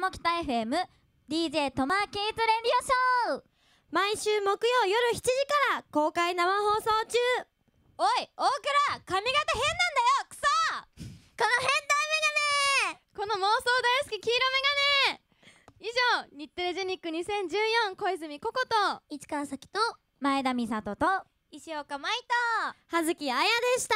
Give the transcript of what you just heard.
下北 FM DJ トマーケーズレディオショー毎週木曜夜7時から公開生放送中おい大倉髪型変なんだよクソこの変態メガネこの妄想大好き黄色メガネ以上日テレジェニック2014小泉ここと市川咲と前田美里と石岡舞と葉月彩でした